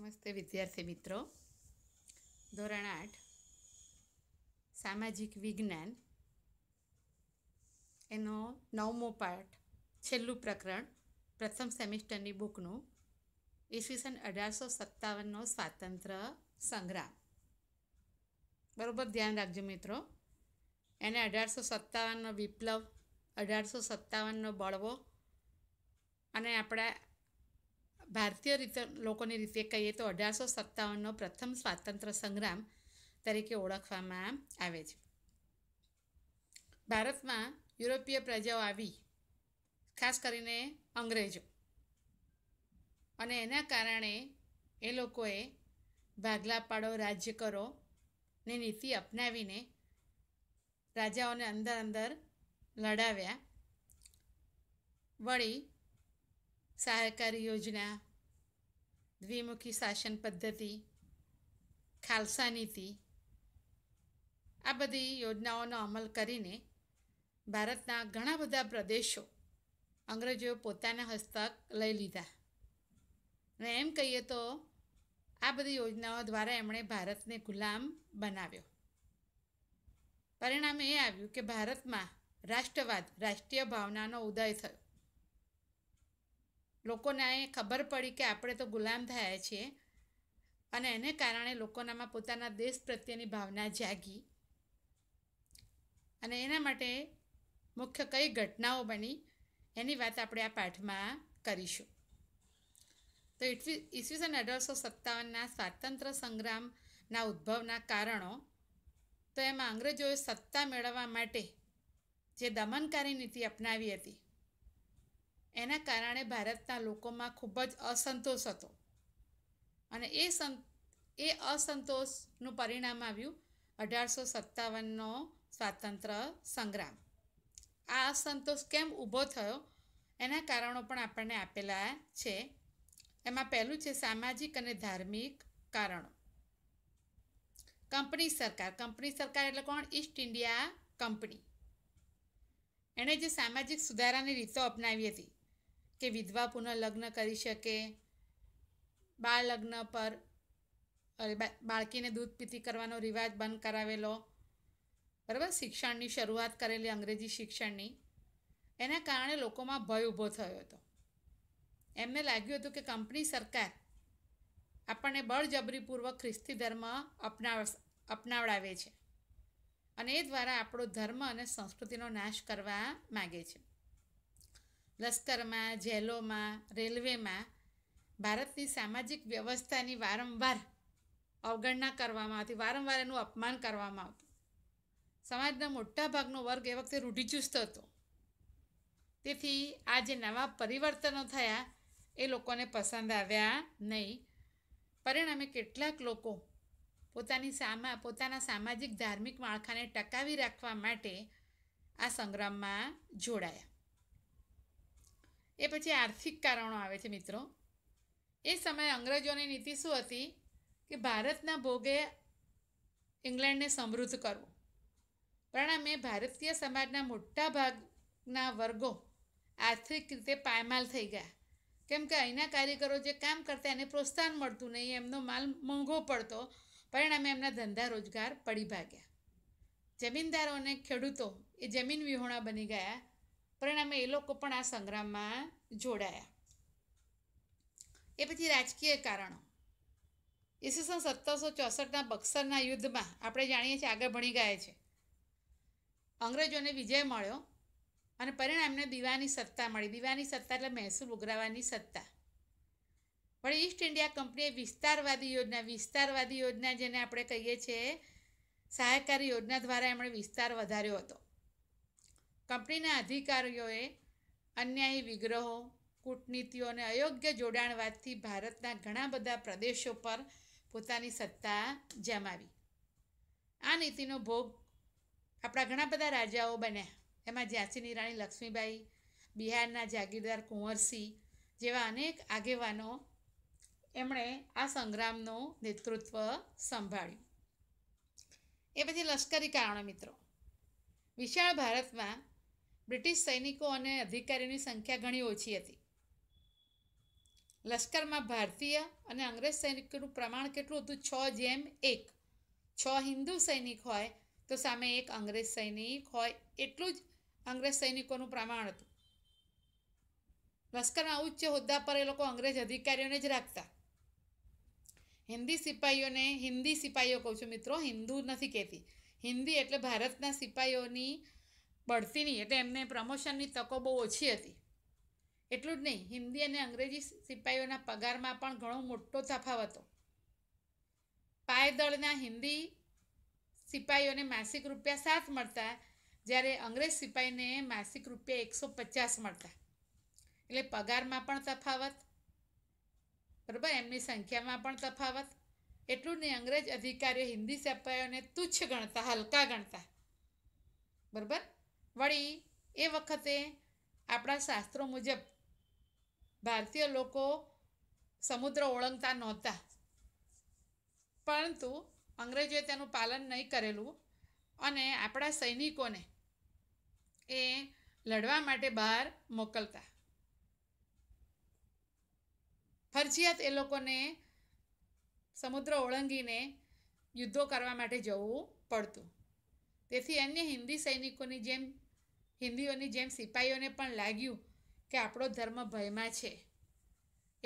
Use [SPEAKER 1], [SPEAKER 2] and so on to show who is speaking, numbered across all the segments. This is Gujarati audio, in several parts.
[SPEAKER 1] નમસ્તે વિદ્યાર્થી મિત્રો ધોરણ આઠ સામાજિક વિજ્ઞાન એનો નવમો પાઠ છેલ્લું પ્રકરણ પ્રથમ સેમિસ્ટરની બુકનું ઈસવીસન અઢારસો સત્તાવનનો સ્વાતંત્ર્ય સંગ્રામ બરાબર ધ્યાન રાખજો મિત્રો એને અઢારસો સત્તાવનનો વિપ્લવ અઢારસો સત્તાવનનો બળવો અને આપણા ભારતીય રીતે લોકોની રીતે કહીએ તો અઢારસો સત્તાવનનો પ્રથમ સ્વાતંત્ર્ય સંગ્રામ તરીકે ઓળખવામાં આવે છે ભારતમાં યુરોપીય પ્રજાઓ આવી ખાસ કરીને અંગ્રેજો અને એના કારણે એ લોકોએ ભાગલા પાડો રાજ્ય કરો ની નીતિ અપનાવીને રાજાઓને અંદર અંદર લડાવ્યા વળી સહકારી યોજના દ્વિમુખી શાસન પદ્ધતિ ખાલસા નીતિ આ બધી યોજનાઓનો અમલ કરીને ભારતના ઘણા બધા પ્રદેશો અંગ્રેજોએ પોતાના હસ્તક લઈ લીધા અને એમ કહીએ તો આ બધી યોજનાઓ દ્વારા એમણે ભારતને ગુલામ બનાવ્યો પરિણામ એ આવ્યું કે ભારતમાં રાષ્ટ્રવાદ રાષ્ટ્રીય ભાવનાનો ઉદય થયો લોકોને એ ખબર પડી કે આપણે તો ગુલામ થયા છીએ અને એને કારણે લોકોનામાં પોતાના દેશ પ્રત્યેની ભાવના જાગી અને એના માટે મુખ્ય કઈ ઘટનાઓ બની એની વાત આપણે આ પાઠમાં કરીશું તો ઈસવીસન અઢારસો સત્તાવનના સ્વાતંત્ર્ય સંગ્રામના ઉદ્ભવના કારણો તો એમાં અંગ્રેજોએ સત્તા મેળવવા માટે જે દમનકારી નીતિ અપનાવી હતી એના કારણે ભારતના લોકોમાં ખૂબ જ અસંતોષ હતો અને એ સં એ અસંતોષનું પરિણામ આવ્યું અઢારસો સત્તાવનનો સ્વાતંત્ર્ય સંગ્રામ આ અસંતોષ કેમ ઊભો થયો એના કારણો પણ આપણને આપેલા છે એમાં પહેલું છે સામાજિક અને ધાર્મિક કારણો કંપની સરકાર કંપની સરકાર એટલે કોણ ઈસ્ટ ઇન્ડિયા કંપની એણે જે સામાજિક સુધારાની રીતો અપનાવી હતી કે વિધવા પુનઃલગ્ન કરી શકે બાળ લગ્ન પર બાળકીને દૂધ પીતી કરવાનો રિવાજ બંધ કરાવેલો બરાબર શિક્ષણની શરૂઆત કરેલી અંગ્રેજી શિક્ષણની એના કારણે લોકોમાં ભય ઊભો થયો હતો એમને લાગ્યું હતું કે કંપની સરકાર આપણને બળજબરીપૂર્વક ખ્રિસ્તી ધર્મ અપનાવ અપનાવડાવે છે અને એ દ્વારા આપણો ધર્મ અને સંસ્કૃતિનો નાશ કરવા માગે છે લશ્કરમાં જેલોમાં રેલવેમાં ભારતની સામાજિક વ્યવસ્થાની વારંવાર અવગણના કરવામાં આવતી વારંવાર એનું અપમાન કરવામાં આવતું સમાજના મોટા ભાગનો વર્ગ એ વખતે રૂઢિચુસ્ત હતો તેથી આ જે નવા પરિવર્તનો થયા એ લોકોને પસંદ આવ્યા નહીં પરિણામે કેટલાક લોકો પોતાની સામા પોતાના સામાજિક ધાર્મિક માળખાને ટકાવી રાખવા માટે આ સંગ્રામમાં જોડાયા એ પછી આર્થિક કારણો આવે છે મિત્રો એ સમયે અંગ્રેજોની નીતિ શું હતી કે ભારતના ભોગે ઇંગ્લેન્ડને સમૃદ્ધ કરવું પરિણામે ભારતીય સમાજના મોટા ભાગના વર્ગો આર્થિક રીતે પાયમાલ થઈ ગયા કેમ કે અહીંના કારીગરો જે કામ કરતા એને પ્રોત્સાહન મળતું નહીં એમનો માલ મોંઘો પડતો પરિણામે એમના ધંધા રોજગાર પડી ભાગ્યા જમીનદારો અને ખેડૂતો એ જમીન વિહોણા બની ગયા પરિણામે એ લોકો પણ આ સંગ્રામમાં જોડાયા એ પછી રાજકીય કારણો ઈસવીસન સત્તરસો ચોસઠના બક્સરના યુદ્ધમાં આપણે જાણીએ છીએ આગળ ભણી ગયા છે અંગ્રેજોને વિજય મળ્યો અને પરિણામે એમને દીવાની સત્તા મળી દીવાની સત્તા એટલે મહેસૂલ ઉઘરાવાની સત્તા પણ ઈસ્ટ ઇન્ડિયા કંપનીએ વિસ્તારવાદી યોજના વિસ્તારવાદી યોજના જેને આપણે કહીએ છીએ સહાયકારી યોજના દ્વારા એમણે વિસ્તાર વધાર્યો હતો કંપનીના અધિકારીઓએ અન્યાયી વિગ્રહો કૂટનીતિઓ અને અયોગ્ય જોડાણવાદથી ભારતના ઘણા બધા પ્રદેશો પર પોતાની સત્તા જમાવી આ નીતિનો ભોગ આપણા ઘણા બધા રાજાઓ બન્યા એમાં ઝાંસીની રાણી લક્ષ્મીબાઈ બિહારના જાગીરદાર કુંવરસિંહ જેવા અનેક આગેવાનો એમણે આ સંગ્રામનું નેતૃત્વ સંભાળ્યું એ પછી લશ્કરી કારણો મિત્રો વિશાળ ભારતમાં બ્રિટિશ સૈનિકો અને અધિકારીઓની સંખ્યા ઘણી ઓછી હતી લશ્કરમાં ભારતીય અને અંગ્રેજ સૈનિકોનું પ્રમાણ કેટલું હતું છ જેમ એક છ હિન્દુ સૈનિક હોય તો સામે એક અંગ્રેજ સૈનિક હોય એટલું જ અંગ્રેજ સૈનિકોનું પ્રમાણ હતું લશ્કરના ઉચ્ચ હોદ્દા પર એ લોકો અંગ્રેજ અધિકારીઓને જ રાખતા હિન્દી સિપાહીઓને હિન્દી સિપાહીઓ કહું છું મિત્રો હિન્દુ નથી કહેતી હિન્દી એટલે ભારતના સિપાહીઓની પડતી નહીં એટલે એમને પ્રમોશનની તકો બહુ ઓછી હતી એટલું જ નહીં હિન્દી અને અંગ્રેજી સિપાહીઓના પગારમાં પણ ઘણો મોટો તફાવત હતો પાયદળના હિન્દી સિપાહીઓને માસિક રૂપિયા સાત મળતા જ્યારે અંગ્રેજ સિપાહીને માસિક રૂપિયા એકસો પચાસ મળતા એટલે પગારમાં પણ તફાવત બરાબર એમની સંખ્યામાં પણ તફાવત એટલું જ નહીં અંગ્રેજ અધિકારીઓ હિન્દી સિપાહીઓને તુચ્છ ગણતા હલકા ગણતા બરાબર વળી એ વખતે આપણા શાસ્ત્રો મુજબ ભારતીય લોકો સમુદ્ર ઓળંગતા નહોતા પરંતુ અંગ્રેજોએ તેનું પાલન નહીં કરેલું અને આપણા સૈનિકોને એ લડવા માટે બહાર મોકલતા ફરજિયાત એ લોકોને સમુદ્ર ઓળંગીને યુદ્ધો કરવા માટે જવું પડતું તેથી અન્ય હિન્દી સૈનિકોની જેમ હિન્દીઓની જેમ સિપાહીઓને પણ લાગ્યું કે આપણો ધર્મ ભયમાં છે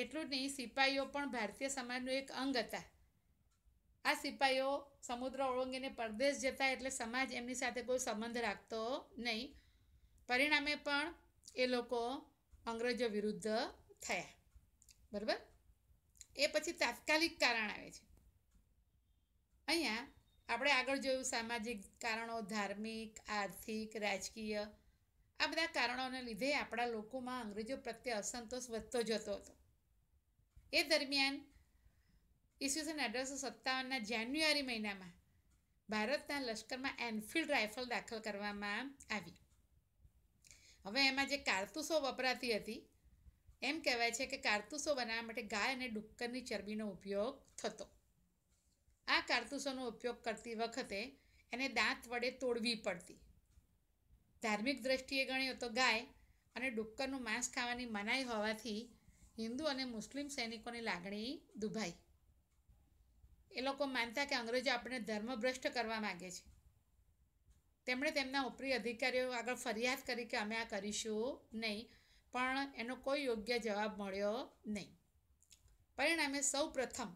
[SPEAKER 1] એટલું જ નહીં સિપાહીઓ પણ ભારતીય સમાજનું એક અંગ હતા આ સિપાહીઓ સમુદ્ર ઓળંગીને પરદેશ જતા એટલે સમાજ એમની સાથે કોઈ સંબંધ રાખતો નહીં પરિણામે પણ એ લોકો અંગ્રેજો વિરુદ્ધ થયા બરાબર એ પછી તાત્કાલિક કારણ આવે છે અહીંયા આપણે આગળ જોયું સામાજિક કારણો ધાર્મિક આર્થિક રાજકીય આ બધા કારણોને લીધે આપણા લોકોમાં અંગ્રેજો પ્રત્યે અસંતોષ વધતો જતો હતો એ દરમિયાન ઈસવીસન અઢારસો સત્તાવનના જાન્યુઆરી મહિનામાં ભારતના લશ્કરમાં એનફિલ્ડ રાઇફલ દાખલ કરવામાં આવી હવે એમાં જે કારતૂસો વપરાતી હતી એમ કહેવાય છે કે કારતૂસો બનાવવા માટે ગાય અને ડુક્કરની ચરબીનો ઉપયોગ થતો આ કારતૂસોનો ઉપયોગ કરતી વખતે એને દાંત વડે તોડવી પડતી ધાર્મિક દ્રષ્ટિએ ગણ્યો તો ગાય અને ડુક્કરનું માંસ ખાવાની મનાઈ હોવાથી હિન્દુ અને મુસ્લિમ સૈનિકોની લાગણી દુભાઈ એ લોકો માનતા કે અંગ્રેજો આપણે ધર્મભ્રષ્ટ કરવા માગે છે તેમણે તેમના ઉપરી અધિકારીઓ આગળ ફરિયાદ કરી કે અમે આ કરીશું નહીં પણ એનો કોઈ યોગ્ય જવાબ મળ્યો નહીં પરિણામે સૌ પ્રથમ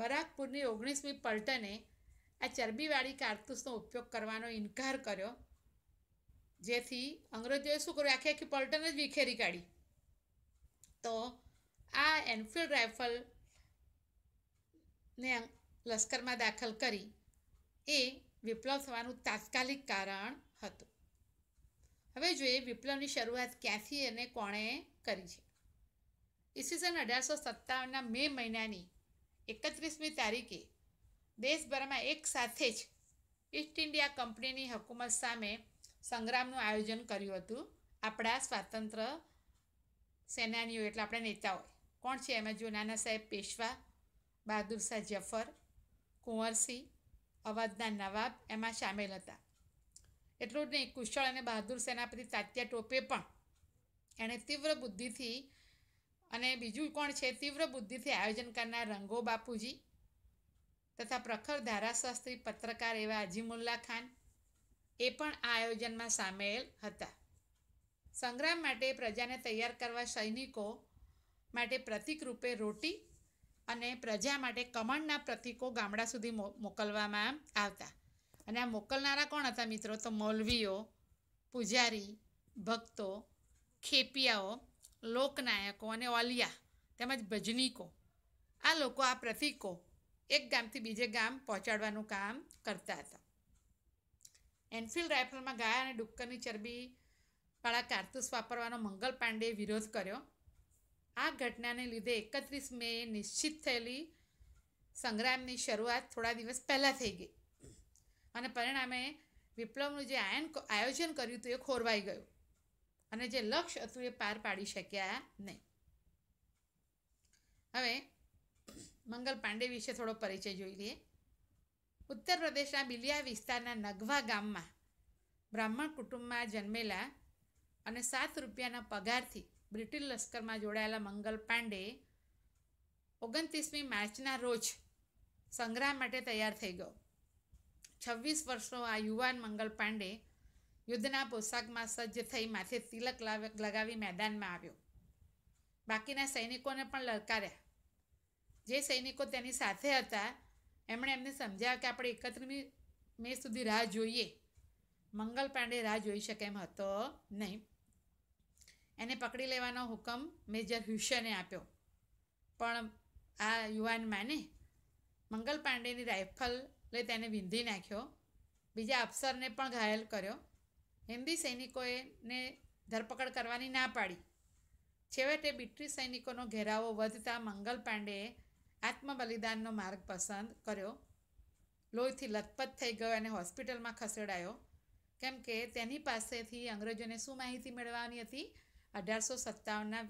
[SPEAKER 1] બરાકપુરની ઓગણીસમી પલ્ટને આ ચરબીવાળી કારતૂસનો ઉપયોગ કરવાનો ઇનકાર કર્યો જેથી અંગ્રેજોએ શું કર્યું આખી આખી પલ્ટન જ વિખેરી કાઢી તો આ એનફિલ્ડ રાઇફલને લશ્કરમાં દાખલ કરી એ વિપ્લવ થવાનું તાત્કાલિક કારણ હતું હવે જોઈએ વિપ્લવની શરૂઆત ક્યાંથી અને કોણે કરી છે ઈસવીસન અઢારસો સત્તાવનના મે મહિનાની એકત્રીસમી તારીખે દેશભરમાં એક સાથે જ ઈસ્ટ ઇન્ડિયા કંપનીની હકુમત સામે સંગ્રામનું આયોજન કર્યું હતું આપણા સ્વાતંત્ર સેનાનીઓ એટલે આપણા નેતાઓ કોણ છે એમાં જો નાના સાહેબ પેશવા બહાદુર શાહ જફર કુંવરસિંહ અવાજના નવાબ એમાં સામેલ હતા એટલું જ નહીં કુશળ અને બહાદુર સેનાપતિ તાત્યા ટોપે પણ એણે તીવ્ર બુદ્ધિથી અને બીજું કોણ છે તીવ્ર બુદ્ધિથી આયોજન કરનાર રંગો બાપુજી તથા પ્રખર ધારાશાસ્ત્રી પત્રકાર એવા અજીમુલ્લા ખાન એ પણ આ આયોજનમાં સામેલ હતા સંગ્રામ માટે પ્રજાને તૈયાર કરવા સૈનિકો માટે પ્રતિક રૂપે રોટી અને પ્રજા માટે કમળના પ્રતિકો ગામડા સુધી મોકલવામાં આવતા અને આ મોકલનારા કોણ હતા મિત્રો તો મૌલવીઓ પૂજારી ભક્તો ખેપિયાઓ લોકનાયકો અને ઓલિયા તેમજ ભજનીકો આ લોકો આ પ્રતિકો એક ગામથી બીજે ગામ પહોંચાડવાનું કામ કરતા હતા એનફિલ્ડ રાઇફલમાં ગાય અને ડુક્કરની ચરબીવાળા વાળા કારતૂસ વાપરવાનો મંગલ પાંડેએ વિરોધ કર્યો આ ઘટનાને લીધે એકત્રીસ મે નિશ્ચિત થયેલી સંગ્રામની શરૂઆત થોડા દિવસ પહેલાં થઈ ગઈ અને પરિણામે વિપ્લવનું જે આયન આયોજન કર્યું હતું એ ખોરવાઈ ગયું અને જે લક્ષ્ય હતું એ પાર પાડી શક્યા નહીં હવે મંગલ પાંડે વિશે થોડો પરિચય જોઈ લઈએ ઉત્તર પ્રદેશના બિલિયા વિસ્તારના નગવા ગામમાં બ્રાહ્મણ કુટુંબમાં જન્મેલા અને સાત રૂપિયાના પગારથી બ્રિટિશ લશ્કરમાં જોડાયેલા મંગલ પાંડે ઓગણત્રીસમી માર્ચના રોજ સંગ્રહ માટે તૈયાર થઈ ગયો છવ્વીસ વર્ષનો આ યુવાન મંગલ પાંડે યુદ્ધના પોશાકમાં સજ્જ થઈ માથે તિલક લગાવી મેદાનમાં આવ્યો બાકીના સૈનિકોને પણ લલકાર્યા જે સૈનિકો તેની સાથે હતા એમણે એમને સમજાવ્યા કે આપણે એકત્રીમી મે સુધી રાહ જોઈએ મંગલ પાંડે રાહ જોઈ શકે એમ હતો નહીં એને પકડી લેવાનો હુકમ મેજર હ્યુશને આપ્યો પણ આ યુવાન માને મંગલ પાંડેની રાઇફલ લઈ તેને વિંધી નાખ્યો બીજા અફસરને પણ ઘાયલ કર્યો હિન્દી સૈનિકોએને ધરપકડ કરવાની ના પાડી છેવટે બ્રિટિશ સૈનિકોનો ઘેરાવો વધતા મંગલ પાંડેએ આત્મબલિદાનનો માર્ગ પસંદ કર્યો લોહીથી લથપથ થઈ ગયો અને હોસ્પિટલમાં ખસેડાયો કેમ કે તેની પાસેથી અંગ્રેજોને શું માહિતી મેળવવાની હતી અઢારસો સત્તાવનના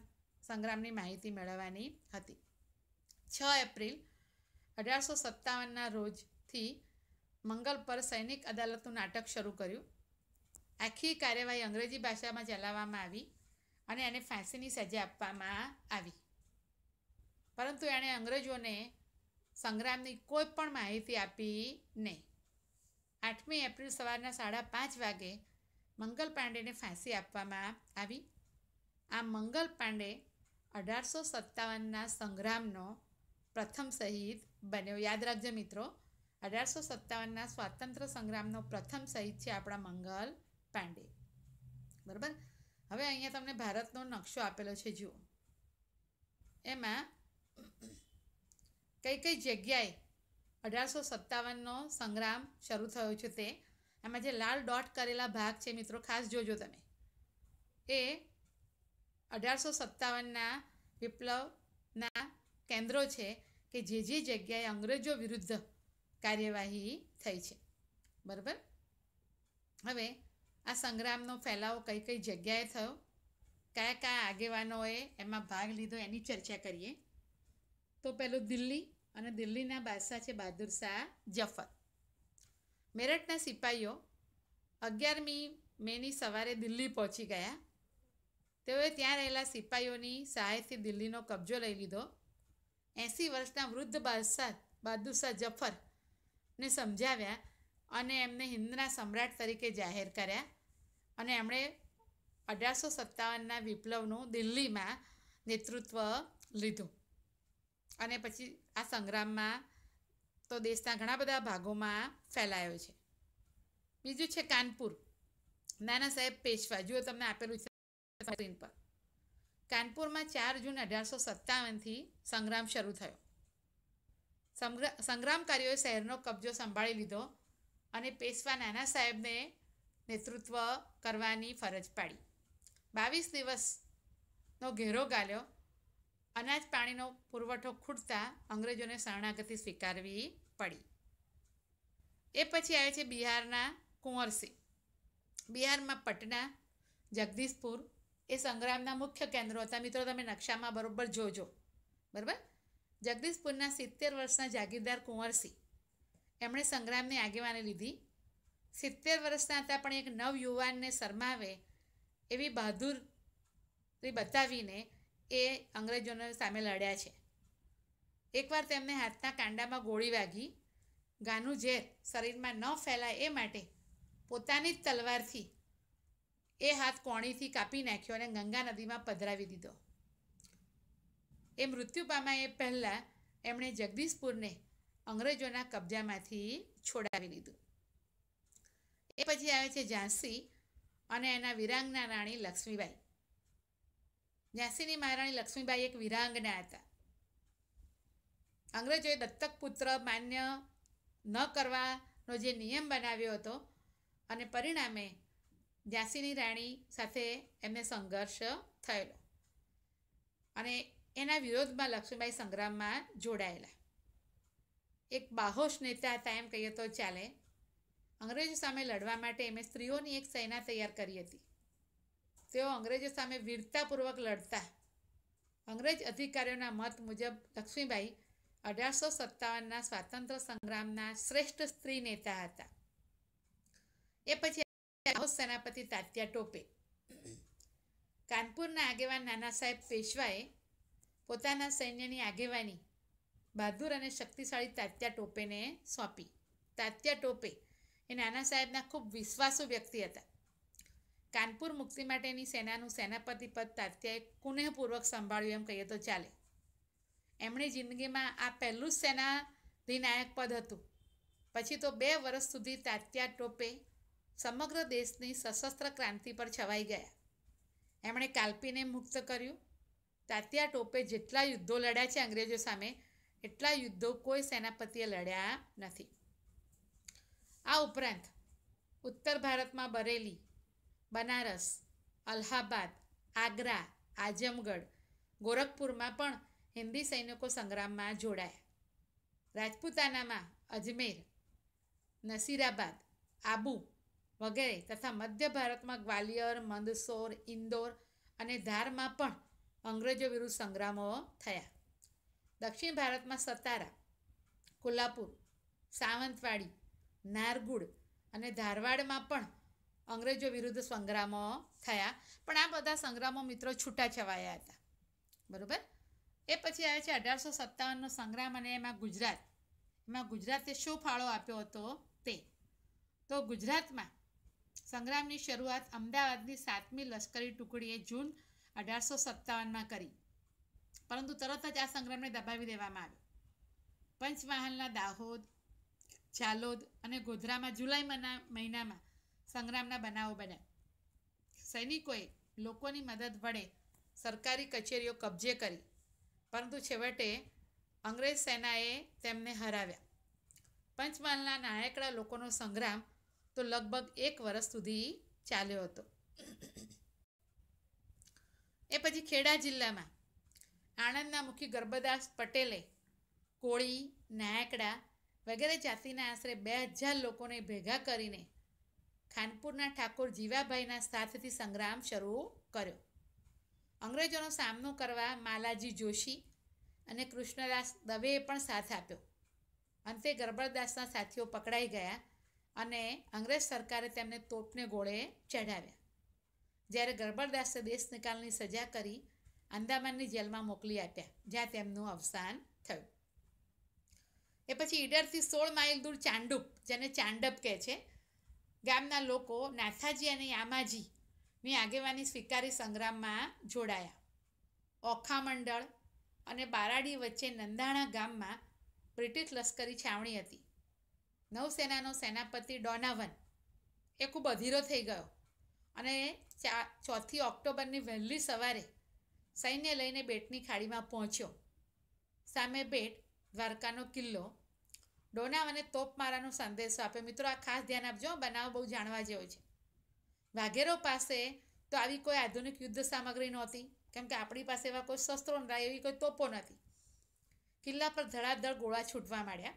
[SPEAKER 1] સંગ્રામની માહિતી મેળવવાની હતી છ એપ્રિલ અઢારસો સત્તાવનના રોજથી મંગલ પર સૈનિક અદાલતનું નાટક શરૂ કર્યું આખી કાર્યવાહી અંગ્રેજી ભાષામાં ચલાવવામાં આવી અને એને ફાંસીની સજા આપવામાં આવી પરંતુ એણે અંગ્રેજોને સંગ્રામની કોઈ પણ માહિતી આપી નહીં આઠમી એપ્રિલ સવારના સાડા પાંચ વાગે મંગલ પાંડેને ફાંસી આપવામાં આવી આ મંગલ પાંડે અઢારસો સત્તાવનના સંગ્રામનો પ્રથમ શહીદ બન્યો યાદ રાખજો મિત્રો અઢારસો સત્તાવનના સ્વાતંત્ર્ય સંગ્રામનો પ્રથમ શહીદ છે આપણા મંગલ પાંડે બરાબર હવે અહીંયા તમને ભારતનો નકશો આપેલો છે જુઓ એમાં કઈ કઈ જગ્યાએ અઢારસો સત્તાવનનો સંગ્રામ શરૂ થયો છે તે એમાં જે લાલ ડોટ કરેલા ભાગ છે મિત્રો ખાસ જોજો તમે એ અઢારસો સત્તાવનના વિપ્લવના કેન્દ્રો છે કે જે જે જગ્યાએ અંગ્રેજો વિરુદ્ધ કાર્યવાહી થઈ છે બરાબર હવે આ સંગ્રામનો ફેલાવો કઈ કઈ જગ્યાએ થયો કયા કયા આગેવાનોએ એમાં ભાગ લીધો એની ચર્ચા કરીએ તો પહેલું દિલ્હી અને દિલ્હીના બાદશાહ છે બહાદુર શાહ જફર મેરઠના સિપાહીઓ અગિયારમી મેની સવારે દિલ્હી પહોંચી ગયા તેઓએ ત્યાં રહેલા સિપાહીઓની સહાયથી દિલ્હીનો કબજો લઈ લીધો એંસી વર્ષના વૃદ્ધ બાદશાહ બહાદુર શાહ જફરને સમજાવ્યા અને એમને હિન્દના સમ્રાટ તરીકે જાહેર કર્યા અને એમણે અઢારસો સત્તાવનના વિપ્લવનું દિલ્હીમાં નેતૃત્વ લીધું અને પછી આ સંગ્રામમાં તો દેશના ઘણા બધા ભાગોમાં ફેલાયો છે બીજું છે કાનપુર નાના સાહેબ પેશવા જુઓ તમને આપેલું છે સ્ક્રીન પર કાનપુરમાં ચાર જૂન અઢારસો સત્તાવનથી સંગ્રામ શરૂ થયો સંગ્રામકારીઓએ શહેરનો કબજો સંભાળી લીધો અને પેશવા નાના સાહેબને નેતૃત્વ કરવાની ફરજ પાડી બાવીસ દિવસનો ઘેરો ગાલ્યો અનાજ પાણીનો પુરવઠો ખૂટતા અંગ્રેજોને શરણાગતિ સ્વીકારવી પડી એ પછી આવે છે બિહારના કુંવરસિંહ બિહારમાં પટના જગદીશપુર એ સંગ્રામના મુખ્ય કેન્દ્રો હતા મિત્રો તમે નકશામાં બરોબર જોજો બરાબર જગદીશપુરના સિત્તેર વર્ષના જાગીરદાર કુંવરસિંહ એમણે સંગ્રામને આગેવાની લીધી સિત્તેર વર્ષના હતા પણ એક નવયુવાનને શરમાવે એવી બહાદુરી બતાવીને એ અંગ્રેજોને સામે લડ્યા છે એકવાર તેમને હાથના કાંડામાં ગોળી વાગી ગાનું ઝેર શરીરમાં ન ફેલાય એ માટે પોતાની જ તલવારથી એ હાથ કોણીથી કાપી નાખ્યો અને ગંગા નદીમાં પધરાવી દીધો એ મૃત્યુ પામ્યા એ પહેલાં એમણે જગદીશપુરને અંગ્રેજોના કબજામાંથી છોડાવી લીધું એ પછી આવે છે ઝાંસી અને એના વિરાંગના રાણી લક્ષ્મીબાઈ ઝાંસીની મહારાણી લક્ષ્મીબાઈ એક વિરાંગના હતા અંગ્રેજોએ દત્તક પુત્ર માન્ય ન કરવાનો જે નિયમ બનાવ્યો હતો અને પરિણામે ઝાંસીની રાણી સાથે એમને સંઘર્ષ થયેલો અને એના વિરોધમાં લક્ષ્મીબાઈ સંગ્રામમાં જોડાયેલા એક બાહોશ નેતા હતા એમ કહીએ તો ચાલે અંગ્રેજો સામે લડવા માટે એમણે સ્ત્રીઓની એક સેના તૈયાર કરી હતી તેઓ અંગ્રેજો સામે વીરતાપૂર્વક લડતા અંગ્રેજ અધિકારીઓના મત મુજબ લક્ષ્મીબાઈ અઢારસો સત્તાવનના સ્વાતંત્ર્ય સંગ્રામના શ્રેષ્ઠ સ્ત્રી નેતા હતા એ પછી બાહોશ સેનાપતિ તાત્યા ટોપે કાનપુરના આગેવાન નાના સાહેબ પેશવાએ પોતાના સૈન્યની આગેવાની બહાદુર અને શક્તિશાળી તાત્યા ટોપેને સોંપી તાત્યા ટોપે એ નાના સાહેબના ખૂબ વિશ્વાસુ વ્યક્તિ હતા કાનપુર મુક્તિ માટેની સેનાનું સેનાપતિ પદ તાત્યાએ કુનેહપૂર્વક સંભાળ્યું એમ કહીએ તો ચાલે એમણે જિંદગીમાં આ પહેલું જ સેનાધિનાયક પદ હતું પછી તો બે વર્ષ સુધી તાત્યા ટોપે સમગ્ર દેશની સશસ્ત્ર ક્રાંતિ પર છવાઈ ગયા એમણે કાલ્પીને મુક્ત કર્યું તાત્યા ટોપે જેટલા યુદ્ધો લડ્યા છે અંગ્રેજો સામે એટલા યુદ્ધો કોઈ સેનાપતિએ લડ્યા નથી આ ઉપરાંત ઉત્તર ભારતમાં બરેલી બનારસ અલ્હાબાદ આગ્રા આઝમગઢ ગોરખપુરમાં પણ હિન્દી સૈનિકો સંગ્રામમાં જોડાયા રાજપૂતાનામાં અજમેર નસીરાબાદ આબુ વગેરે તથા મધ્ય ભારતમાં ગ્વાલિયર મંદસોર ઇન્દોર અને ધારમાં પણ અંગ્રેજો વિરુદ્ધ સંગ્રામો થયા દક્ષિણ ભારતમાં સતારા કોલ્હાપુર સાવંતવાડી નારગુડ અને ધારવાડમાં પણ અંગ્રેજો વિરુદ્ધ સંગ્રામો થયા પણ આ બધા સંગ્રામો મિત્રો છૂટા છવાયા હતા બરાબર એ પછી આવે છે અઢારસો સત્તાવનનો સંગ્રામ અને એમાં ગુજરાત એમાં ગુજરાતે શું ફાળો આપ્યો હતો તે તો ગુજરાતમાં સંગ્રામની શરૂઆત અમદાવાદની સાતમી લશ્કરી ટુકડીએ જૂન અઢારસો સત્તાવનમાં કરી પરંતુ તરત જ આ સંગ્રામને દબાવી દેવામાં આવ્યો પંચમહાલના દાહોદ જાલોદ અને ગોધરામાં જુલાઈ મહિનામાં સંગ્રામના બનાવો બન્યા સૈનિકોએ લોકોની મદદ વડે સરકારી કચેરીઓ કબજે કરી પરંતુ છેવટે અંગ્રેજ સેનાએ તેમને હરાવ્યા પંચમહાલના નાણાકડા લોકોનો સંગ્રામ તો લગભગ એક વર્ષ સુધી ચાલ્યો હતો એ પછી ખેડા જિલ્લામાં આણંદના મુખ્ય ગર્ભદાસ પટેલે કોળી નાયકડા વગેરે જાતિના આશરે બે હજાર લોકોને ભેગા કરીને ખાનપુરના ઠાકોર જીવાભાઈના સાથથી સંગ્રામ શરૂ કર્યો અંગ્રેજોનો સામનો કરવા માલાજી જોશી અને કૃષ્ણદાસ દવેએ પણ સાથ આપ્યો અંતે ગરબરદાસના સાથીઓ પકડાઈ ગયા અને અંગ્રેજ સરકારે તેમને તોપને ગોળે ચઢાવ્યા જ્યારે ગરબરદાસે દેશ નિકાલની સજા કરી અંદામાનની જેલમાં મોકલી આપ્યા જ્યાં તેમનું અવસાન થયું એ પછી ઈડરથી સોળ માઇલ દૂર ચાંડુપ જેને ચાંડપ કહે છે ગામના લોકો નાથાજી અને યામાજીની આગેવાની સ્વીકારી સંગ્રામમાં જોડાયા ઓખા મંડળ અને બારાડી વચ્ચે નંદાણા ગામમાં બ્રિટિશ લશ્કરી છાવણી હતી નૌસેનાનો સેનાપતિ ડોનાવન એ ખૂબ અધીરો થઈ ગયો અને ચોથી ઓક્ટોબરની વહેલી સવારે સૈન્ય લઈને બેટની ખાડીમાં પહોંચ્યો સામે બેટ દ્વારકાનો કિલ્લો ડોનાવ અને તોપમારાનો સંદેશો આપે મિત્રો આ ખાસ ધ્યાન આપજો બનાવ બહુ જાણવા જેવો છે વાઘેરો પાસે તો આવી કોઈ આધુનિક યુદ્ધ સામગ્રી નહોતી કેમ કે આપણી પાસે એવા કોઈ શસ્ત્રો નતા એવી કોઈ તોપો નહોતી કિલ્લા પર ધડાધડ ગોળા છૂટવા માંડ્યા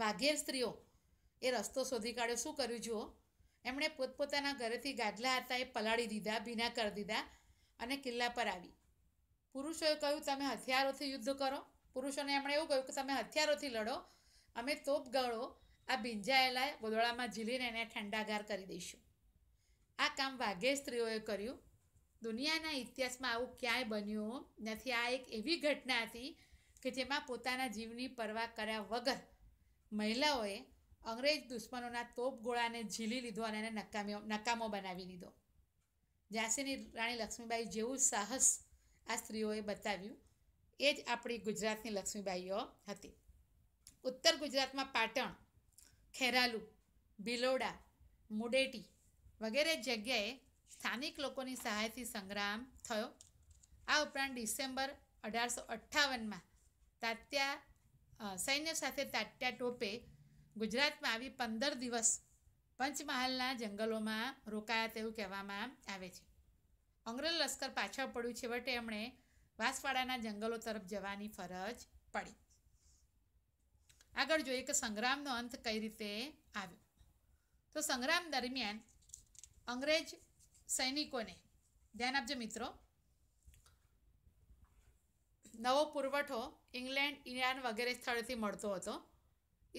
[SPEAKER 1] વાઘેર સ્ત્રીઓ એ રસ્તો શોધી કાઢ્યો શું કર્યું જુઓ એમણે પોતપોતાના ઘરેથી ગાદલા હતા એ પલાળી દીધા ભીના કરી દીધા અને કિલ્લા પર આવી પુરુષોએ કહ્યું તમે હથિયારોથી યુદ્ધ કરો પુરુષોને એમણે એવું કહ્યું કે તમે હથિયારોથી લડો અમે તોપ ગળો આ ભીંજાયેલા ગોદળામાં ઝીલીને એને ઠંડાગાર કરી દઈશું આ કામ વાઘે સ્ત્રીઓએ કર્યું દુનિયાના ઇતિહાસમાં આવું ક્યાંય બન્યું નથી આ એક એવી ઘટના હતી કે જેમાં પોતાના જીવની પરવા કર્યા વગર મહિલાઓએ અંગ્રેજ દુશ્મનોના તોપ ગોળાને ઝીલી લીધો અને એને નકામ્યો નકામો બનાવી દીધો ઝાંસીની રાણી લક્ષ્મીબાઈ જેવું સાહસ આ સ્ત્રીઓએ બતાવ્યું એ જ આપણી ગુજરાતની લક્ષ્મીબાઈઓ હતી ઉત્તર ગુજરાતમાં પાટણ ખેરાલુ ભિલોડા મુડેટી વગેરે જગ્યાએ સ્થાનિક લોકોની સહાયથી સંગ્રામ થયો આ ઉપરાંત ડિસેમ્બર અઢારસો અઠ્ઠાવનમાં તાત્યા સૈન્ય સાથે તાત્યા ટોપે ગુજરાતમાં આવી પંદર દિવસ પંચમહાલના જંગલોમાં રોકાયા તેવું કહેવામાં આવે છે અંગ્રેલ લશ્કર પાછળ પડ્યું છેવટે એમણે વાંસવાડાના જંગલો તરફ જવાની ફરજ પડી આગળ જોઈએ કે સંગ્રામનો અંત કઈ રીતે આવ્યો તો સંગ્રામ દરમિયાન અંગ્રેજ સૈનિકોને ધ્યાન આપજો મિત્રો નવો પુરવઠો ઇંગ્લેન્ડ ઈરાન વગેરે સ્થળેથી મળતો હતો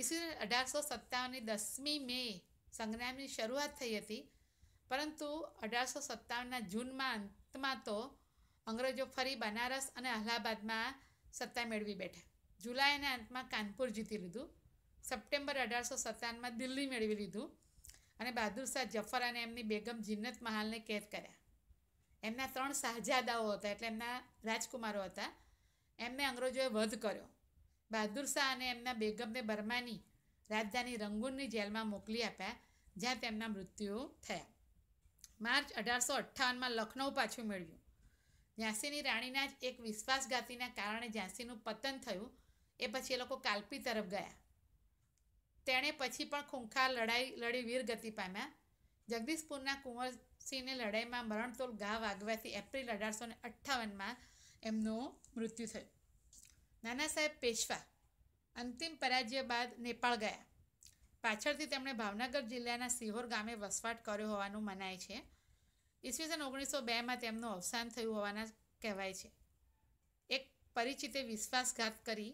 [SPEAKER 1] ઈસવી અઢારસો સત્તાવનની દસમી મે સંગ્રામની શરૂઆત થઈ હતી પરંતુ અઢારસો સત્તાવનના જૂનમાં અંતમાં તો અંગ્રેજો ફરી બનારસ અને અલ્હાબાદમાં સત્તા મેળવી બેઠા જુલાઈના અંતમાં કાનપુર જીતી લીધું સપ્ટેમ્બર અઢારસો સત્તાવનમાં દિલ્હી મેળવી લીધું અને બહાદુર શાહ જફર અને એમની બેગમ જિન્નત મહાલને કેદ કર્યા એમના ત્રણ શાહજાદાઓ હતા એટલે એમના રાજકુમારો હતા એમને અંગ્રેજોએ વધ કર્યો બહાદુર શાહ અને એમના બેગમને બર્માની રાજધાની રંગૂનની જેલમાં મોકલી આપ્યા જ્યાં તેમના મૃત્યુ થયા માર્ચ અઢારસો અઠ્ઠાવનમાં લખનૌ પાછું મેળવ્યું ઝાંસીની રાણીના જ એક વિશ્વાસઘાતીના કારણે ઝાંસીનું પતન થયું એ પછી એ લોકો કાલ્પી તરફ ગયા તેણે પછી પણ ખૂંખાર લડાઈ લડી વીરગતિ પામ્યા જગદીશપુરના કુંવરસિંહને લડાઈમાં મરણતોલ ઘા વાગવાથી એપ્રિલ અઢારસો ને અઠ્ઠાવનમાં એમનું મૃત્યુ થયું નાના સાહેબ પેશવા અંતિમ પરાજય બાદ નેપાળ ગયા પાછળથી તેમણે ભાવનગર જિલ્લાના સિહોર ગામે વસવાટ કર્યો હોવાનું મનાય છે ઈસવીસન ઓગણીસો બેમાં તેમનું અવસાન થયું હોવાના કહેવાય છે એક પરિચિતે વિશ્વાસઘાત કરી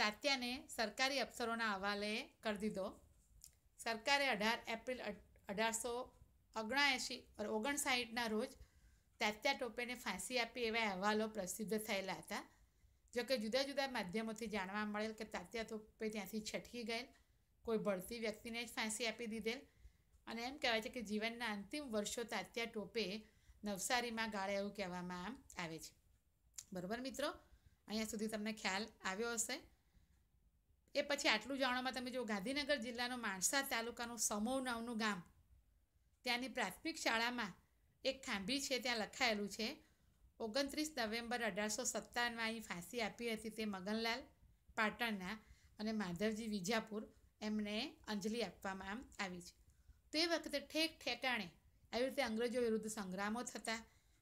[SPEAKER 1] તાત્યાને સરકારી અફસરોના હવાલે કરી દીધો સરકારે અઢાર એપ્રિલ અઢારસો ઓગણએંશી ઓગણસાઠના રોજ તાત્યા ટોપેને ફાંસી આપી એવા અહેવાલો પ્રસિદ્ધ થયેલા હતા જોકે જુદા જુદા માધ્યમોથી જાણવા મળેલ કે તાત્યા ટોપે ત્યાંથી છટકી ગયેલ કોઈ ભળતી વ્યક્તિને જ ફાંસી આપી દીધેલ અને એમ કહેવાય છે કે જીવનના અંતિમ વર્ષો તાત્યા ટોપે નવસારીમાં ગાળે એવું કહેવામાં આવે છે બરાબર મિત્રો અહીંયા સુધી તમને ખ્યાલ આવ્યો હશે એ પછી આટલું જાણવામાં તમે જો ગાંધીનગર જિલ્લાનો માણસા તાલુકાનું સમોહ નામનું ગામ ત્યાંની પ્રાથમિક શાળામાં એક ખાંભી છે ત્યાં લખાયેલું છે ઓગણત્રીસ નવેમ્બર અઢારસો સત્તાવનમાં અહીં ફાંસી આપી હતી તે મગનલાલ પાટણના અને માધવજી વિજાપુર એમને અંજલિ આપવામાં આવી છે તે વખતે ઠેક ઠેકાણે આવી રીતે અંગ્રેજો વિરુદ્ધ સંગ્રામો થતા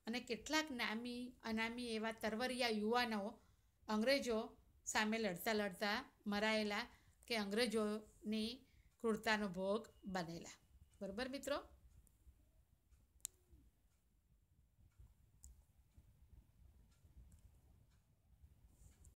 [SPEAKER 1] અને કેટલાક નામી અનામી એવા તરવરિયા યુવાનો અંગ્રેજો સામે લડતા લડતા મરાયેલા કે અંગ્રેજોની ક્રૂરતાનો ભોગ બનેલા બરાબર મિત્રો